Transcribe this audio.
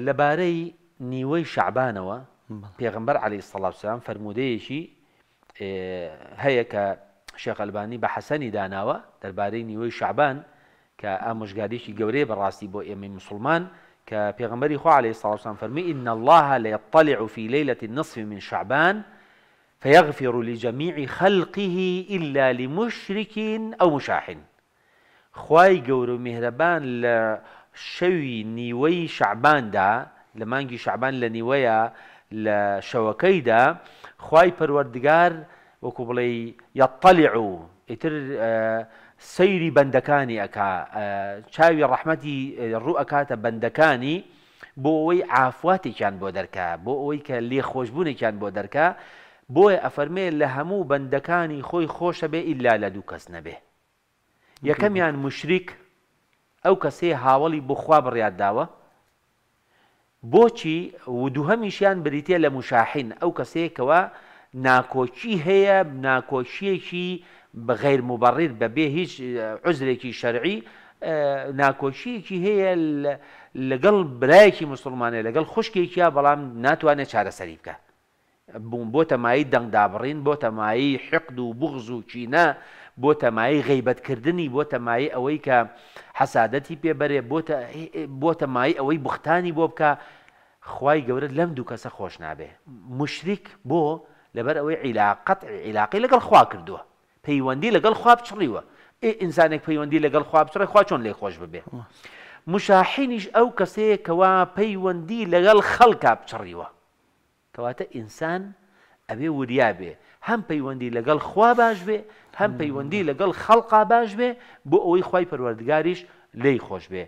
نيوي نیوەی و پیغمبر علی سەڵاوسلام فرەرمودەیەکی اه، هەیە کە شێقلبانی الباني حەسەنی داناوە دەربارەی نيوي شعبان کە ئامۆژگاریشی گەورەی بەڕاستی بو ئێمەی مسلمان کە خو خوا الصلاه والسلام فرمي إن الله ليطلع في ليلة النصف من شعبان فيغفر لجميع خلقه إلا لمشرك أو مشاحن خی گەورە و میهرەبان لە شەوی نیوەی شعباندا لە مانگی شعبان لە نیوەیە لە شەوەکەیدا خی پەروەردگار وەکو بڵێ یاطەلیع و ئیتر سەیری بەندەکانی ئەک چاوی ڕەحمەتی ڕوو ئەکاتە بەندەکانی بۆ ئەوەی ئافواتێکیان بۆ دەرکە بۆ ئەوەی کە لێ خۆشببوونێکیان بۆ دەرکە بۆیە ئەفەرمێ لە هەموو بەندەکانی خۆی خۆشە بێ ئللا لە دوو کەس نەبێ یەکەمیان مشریک ئەو کەسەی هاوڵی بخوا بڕیاد داوە بۆچی دووهەمیشیان بریتە لە مشاحین ئەو کەسەیەکەوە ناکۆچی هەیە ناکۆچیەکی بەغیر مبڕیر بەبێ هیچ عزرێکی شەرعی ناکۆچیەکی هەیە لەگەڵ برایەکی مسلمانە لەگەڵ خوشکێکیا بەڵام ناتوانێت چارەسەری بکە بوون بۆ تەمایی دەنگدابڕین بۆ تەمایی حقد و بغز و چینە بۆ تەمایی غیبەتکردنی بۆ تەمایی ئەوەی کە حەسادەتی پێبەرێ بۆ تەمایی ئەوەی بختانی بۆ بکە خی گەورە لەم دوو کەسە خۆش نابێ مشریک بۆ لەبەر ئەوەی عیلاقەت عیلاقی لەگەڵ خوا کردووە پەیوەندی لەگەڵ خواب چڕیوە ئینسانێک پەیوەندی لەگەڵ خواب چڕی خوا چۆن لێ خۆش ببێ مشاحینیش ئەو کەسەیە کەوا پەیوەندی لەگەڵ خەڵکا بچڕیوە کەواتە ئینسان ئەبێ وریا بێ هەم پەیوەندی لەگەڵ خوا باش بێ هەم پەیوەندی لەگەڵ خەڵقا باش بێ بۆ ئەوەی خی پەروەردگاریش لی خۆش بێ.